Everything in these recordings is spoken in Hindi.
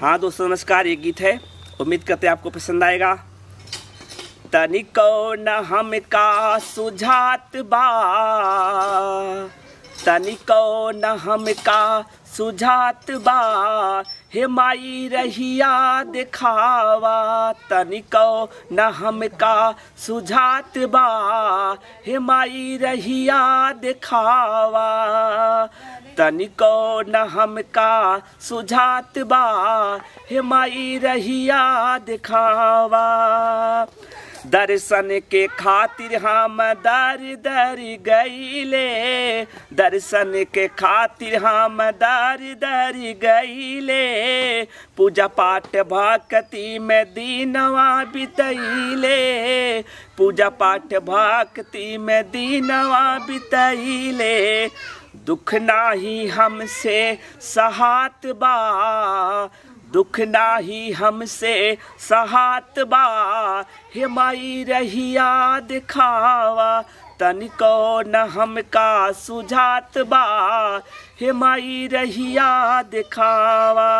हाँ दोस्तों नमस्कार ये गीत है उम्मीद करते आपको पसंद आएगा तनिको न हमका सुझात बा तनिको न हमका सुझात बा हे माई रहिया दिखावा तनिको न हमका सुझात बा हे माई रहिया दिखावा तनिको न हमका सुझात बा हे माई रहिया दिखावा दर्शन के खातिर हम दर दर गईले दर्शन के खातिर हम दर दर गईले पूजा पाठ भक्ति में दीनवा बितैले पूजा पाठ भक्ति में दीनवा बितैले दुख नाही हमसे सहात बा दुख नाही हमसे सहात बा हे माई रहिया दिखावा तनिको न हमका सुझात बा हे माई रहिया दिखावा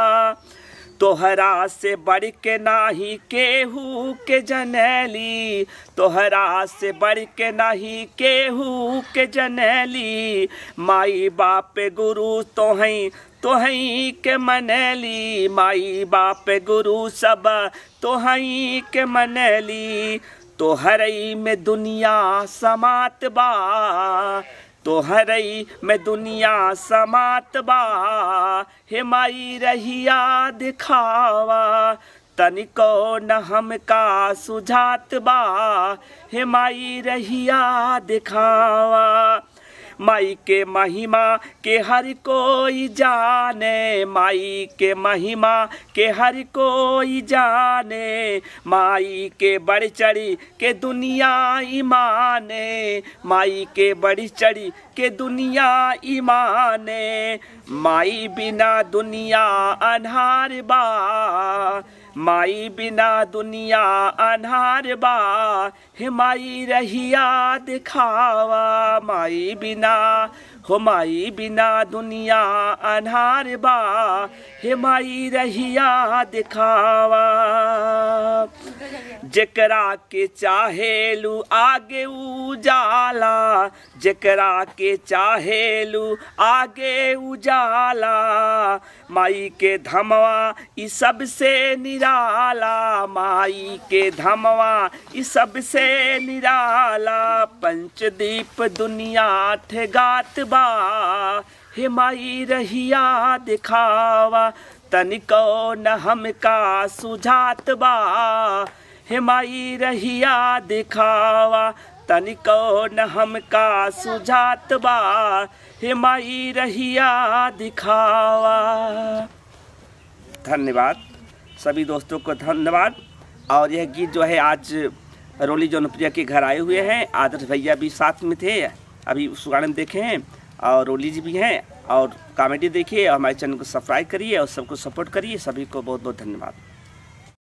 तोहरा से बढ़ के नाही केहू के जनैली तोहरा से बढ़ के नाही केहू के जनैली माई बाप गुरु तोह तोह के मनैली माई बाप गुरु सब तोह के मनैली तोहरई में दुनिया समात बा तो हरई में दुनिया समातबा हे माई रहिया दिखावा तनिको न हमका सुझात बा हे माई रहिया दिखावा माई के महिमा के हर कोई जाने माई के महिमा के हर कोई जाने माई के बढ़ चढ़ी के दुनिया ईमाने माई के बड़ी चढ़ी के दुनिया ईमाने माई बिना दुनिया अनहार बा माई बिना दुनिया अनहार बा हिमाई रहिया दिखावा माई बिना हो माई बिना दुनिया अनहार बा हिमाई रहिया दिखावा जकरा के चाहेलू आगे उजाला जकरा के चाहेलू आगे उजाला माई के धमवा इ सबसे निराला माई के धमवा इ सबसे निराला पंचदीप दुनिया गात बा हे माई रहिया दिखावा तनिको न हमका सुझात बा हेमाई रहिया दिखावा तनिको न हमका सुझात बा हेमाई रहिया दिखावा धन्यवाद सभी दोस्तों को धन्यवाद और यह गीत जो है आज रोली जौनप्रिया के घर आए हुए हैं आदर्श भैया भी साथ में थे अभी सुगान देखे हैं और रोली जी भी हैं और कॉमेडी देखिए और हमारे चैनल को सब्सक्राइब करिए और सबको सपोर्ट करिए सभी को बहुत बहुत धन्यवाद